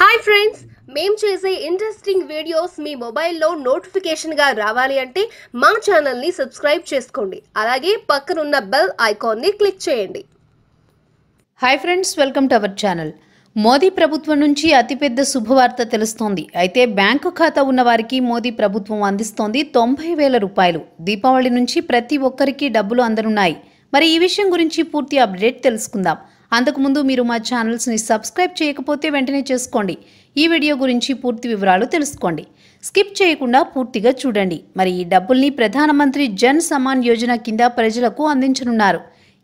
hi friends మేము చేసే interesting videos మీ మొబైల్లో నోటిఫికేషన్గా రావాలి అంటే మా ఛానల్ని సబ్స్క్రైబ్ చేసుకోండి అలాగే పక్కనున్న బెల్ ఐకాన్ని క్లిక్ చేయండి hi friends welcome to our channel Modi ప్రభుత్వం నుంచి అతిపెద్ద శుభవార్త తెలుస్తోంది అయితే బ్యాంకు ఖాతా ఉన్న వారికి మోదీ ప్రభుత్వం అందిస్తోంది తొంభై వేల రూపాయలు దీపావళి నుంచి ప్రతి ఒక్కరికి డబ్బులు అందనున్నాయి మరి ఈ విషయం గురించి పూర్తి అప్డేట్ తెలుసుకుందాం అంతకుముందు మీరు మా ఛానల్స్ని సబ్స్క్రైబ్ చేయకపోతే వెంటనే చేసుకోండి ఈ వీడియో గురించి పూర్తి వివరాలు తెలుసుకోండి స్కిప్ చేయకుండా పూర్తిగా చూడండి మరి ఈ డబ్బుల్ని ప్రధానమంత్రి జన్ సమాన్ యోజన కింద ప్రజలకు అందించనున్నారు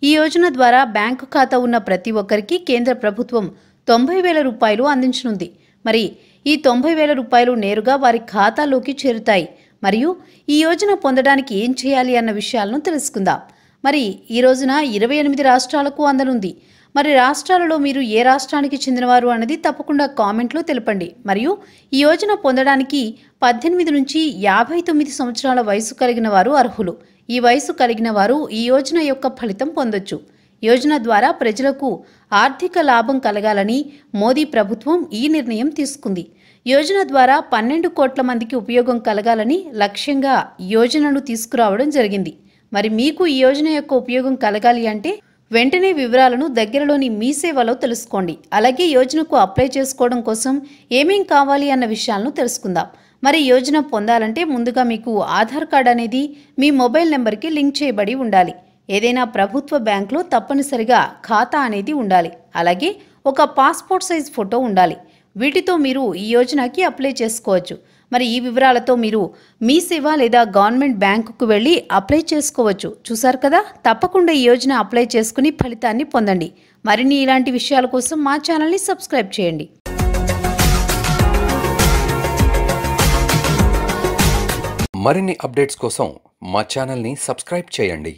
ఈ యోజన ద్వారా బ్యాంకు ఖాతా ఉన్న ప్రతి ఒక్కరికి కేంద్ర ప్రభుత్వం తొంభై వేల రూపాయలు అందించనుంది మరి ఈ తొంభై వేల రూపాయలు నేరుగా వారి ఖాతాలోకి చేరుతాయి మరియు ఈ యోజన పొందడానికి ఏం చేయాలి అన్న విషయాలను తెలుసుకుందాం మరి ఈ రోజున ఇరవై ఎనిమిది రాష్ట్రాలకు అందనుంది మరి రాష్ట్రాలలో మీరు ఏ రాష్ట్రానికి చెందినవారు అన్నది తప్పకుండా కామెంట్లో తెలపండి మరియు ఈ యోజన పొందడానికి పద్దెనిమిది నుంచి యాభై తొమ్మిది సంవత్సరాల వయసు కలిగిన వారు అర్హులు ఈ వయసు కలిగిన వారు ఈ యోజన యొక్క ఫలితం పొందొచ్చు యోజన ద్వారా ప్రజలకు ఆర్థిక లాభం కలగాలని మోదీ ప్రభుత్వం ఈ నిర్ణయం తీసుకుంది యోజన ద్వారా పన్నెండు కోట్ల మందికి ఉపయోగం కలగాలని లక్ష్యంగా యోజనను తీసుకురావడం జరిగింది మరి మీకు ఈ యోజన యొక్క ఉపయోగం కలగాలి అంటే వెంటనే వివరాలను దగ్గరలోని మీ సేవలో తెలుసుకోండి అలాగే యోజనకు అప్లై చేసుకోవడం కోసం ఏమేం కావాలి అన్న విషయాలను తెలుసుకుందాం మరి యోజన పొందాలంటే ముందుగా మీకు ఆధార్ కార్డ్ అనేది మీ మొబైల్ నెంబర్కి లింక్ చేయబడి ఉండాలి ఏదైనా ప్రభుత్వ బ్యాంకులో తప్పనిసరిగా ఖాతా అనేది ఉండాలి అలాగే ఒక పాస్పోర్ట్ సైజ్ ఫోటో ఉండాలి వీటితో మీరు ఈ యోజనకి అప్లై చేసుకోవచ్చు మరి ఈ వివరాలతో మీరు మీ సేవ లేదా గవర్నమెంట్ బ్యాంకుకు వెళ్ళి అప్లై చేసుకోవచ్చు చూశారు కదా తప్పకుండా ఈ యోజన అప్లై చేసుకుని ఫలితాన్ని పొందండి మరిన్ని ఇలాంటి విషయాల కోసం మా ఛానల్ని సబ్స్క్రైబ్ చేయండి మరిన్ని అప్డేట్స్ కోసం మా ఛానల్ని సబ్స్క్రైబ్ చేయండి